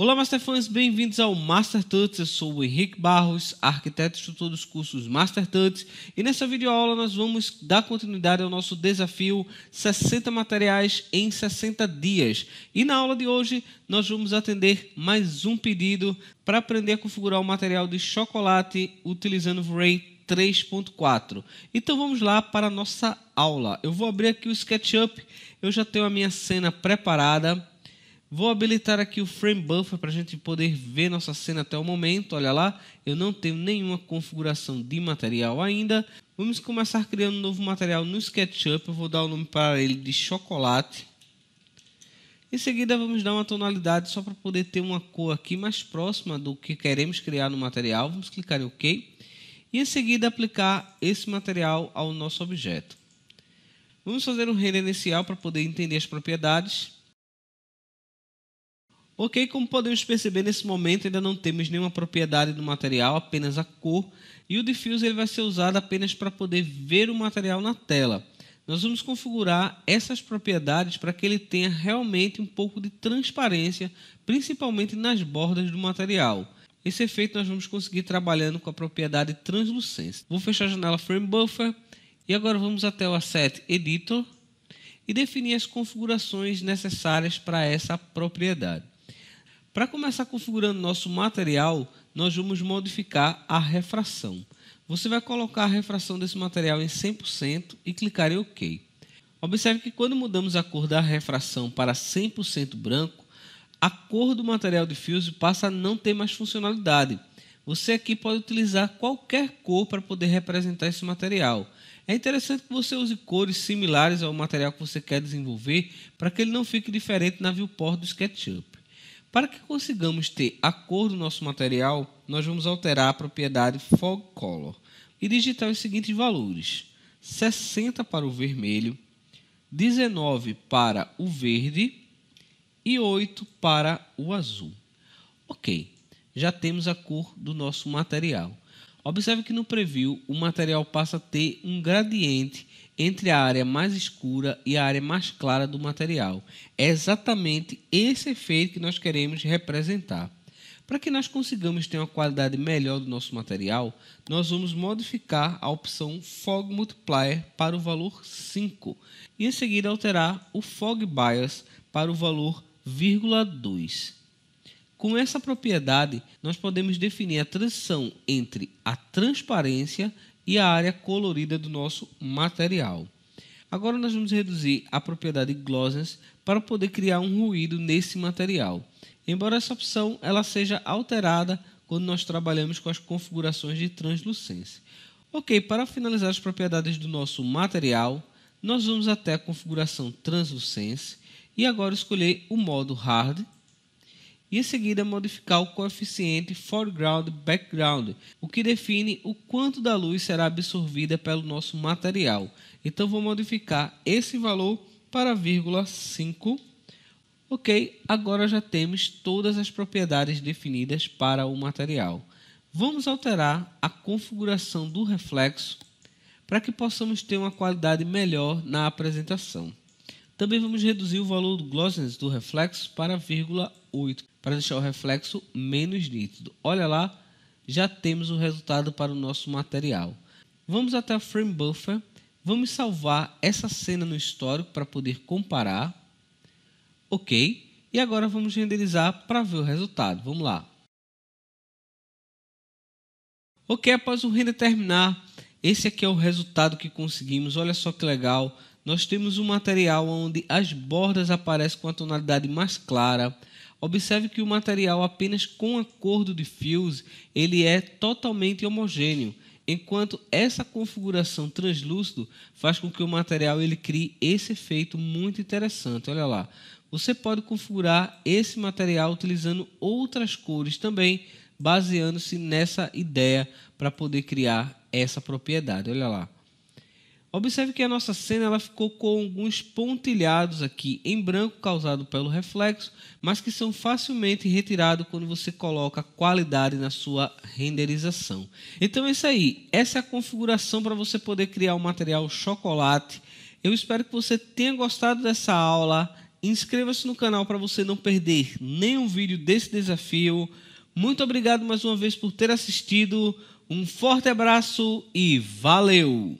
Olá, Masterfãs, bem-vindos ao Master Tuts. Eu sou o Henrique Barros, arquiteto e tutor dos cursos Master Tuts. e nessa videoaula nós vamos dar continuidade ao nosso desafio 60 materiais em 60 dias. E na aula de hoje nós vamos atender mais um pedido para aprender a configurar o material de chocolate utilizando o Ray 3.4. Então vamos lá para a nossa aula. Eu vou abrir aqui o SketchUp, eu já tenho a minha cena preparada Vou habilitar aqui o frame buffer para a gente poder ver nossa cena até o momento. Olha lá, eu não tenho nenhuma configuração de material ainda. Vamos começar criando um novo material no SketchUp. Eu vou dar o nome para ele de chocolate. Em seguida vamos dar uma tonalidade só para poder ter uma cor aqui mais próxima do que queremos criar no material. Vamos clicar em OK. E em seguida aplicar esse material ao nosso objeto. Vamos fazer um render inicial para poder entender as propriedades. Ok, como podemos perceber, nesse momento ainda não temos nenhuma propriedade do material, apenas a cor. E o diffuse ele vai ser usado apenas para poder ver o material na tela. Nós vamos configurar essas propriedades para que ele tenha realmente um pouco de transparência, principalmente nas bordas do material. Esse efeito nós vamos conseguir trabalhando com a propriedade translucência. Vou fechar a janela Frame Buffer e agora vamos até o Asset Editor e definir as configurações necessárias para essa propriedade. Para começar configurando nosso material, nós vamos modificar a refração. Você vai colocar a refração desse material em 100% e clicar em OK. Observe que quando mudamos a cor da refração para 100% branco, a cor do material de fuse passa a não ter mais funcionalidade. Você aqui pode utilizar qualquer cor para poder representar esse material. É interessante que você use cores similares ao material que você quer desenvolver para que ele não fique diferente na viewport do SketchUp. Para que consigamos ter a cor do nosso material, nós vamos alterar a propriedade Fog Color e digitar os seguintes valores: 60 para o vermelho, 19 para o verde e 8 para o azul. Ok, já temos a cor do nosso material. Observe que no preview o material passa a ter um gradiente entre a área mais escura e a área mais clara do material. É exatamente esse efeito que nós queremos representar. Para que nós consigamos ter uma qualidade melhor do nosso material, nós vamos modificar a opção Fog Multiplier para o valor 5 e em seguida alterar o Fog Bias para o valor 2. Com essa propriedade, nós podemos definir a transição entre a transparência e a área colorida do nosso material. Agora nós vamos reduzir a propriedade Glossens para poder criar um ruído nesse material. Embora essa opção ela seja alterada quando nós trabalhamos com as configurações de translucência. Ok, para finalizar as propriedades do nosso material, nós vamos até a configuração translucência e agora escolher o modo Hard e em seguida modificar o coeficiente foreground-background, o que define o quanto da luz será absorvida pelo nosso material. Então vou modificar esse valor para 0,5. Ok, agora já temos todas as propriedades definidas para o material. Vamos alterar a configuração do reflexo para que possamos ter uma qualidade melhor na apresentação. Também vamos reduzir o valor do glossiness do reflexo para 0,8, para deixar o reflexo menos nítido. Olha lá, já temos o resultado para o nosso material. Vamos até o frame buffer, vamos salvar essa cena no histórico para poder comparar. OK. E agora vamos renderizar para ver o resultado. Vamos lá. OK, após o render terminar, esse aqui é o resultado que conseguimos. Olha só que legal. Nós temos um material onde as bordas aparecem com a tonalidade mais clara. Observe que o material apenas com acordo de fios ele é totalmente homogêneo, enquanto essa configuração translúcido faz com que o material ele crie esse efeito muito interessante. Olha lá. Você pode configurar esse material utilizando outras cores também, baseando-se nessa ideia para poder criar essa propriedade. Olha lá. Observe que a nossa cena ela ficou com alguns pontilhados aqui em branco causado pelo reflexo, mas que são facilmente retirados quando você coloca qualidade na sua renderização. Então é isso aí, essa é a configuração para você poder criar o um material chocolate. Eu espero que você tenha gostado dessa aula. Inscreva-se no canal para você não perder nenhum vídeo desse desafio. Muito obrigado mais uma vez por ter assistido. Um forte abraço e valeu!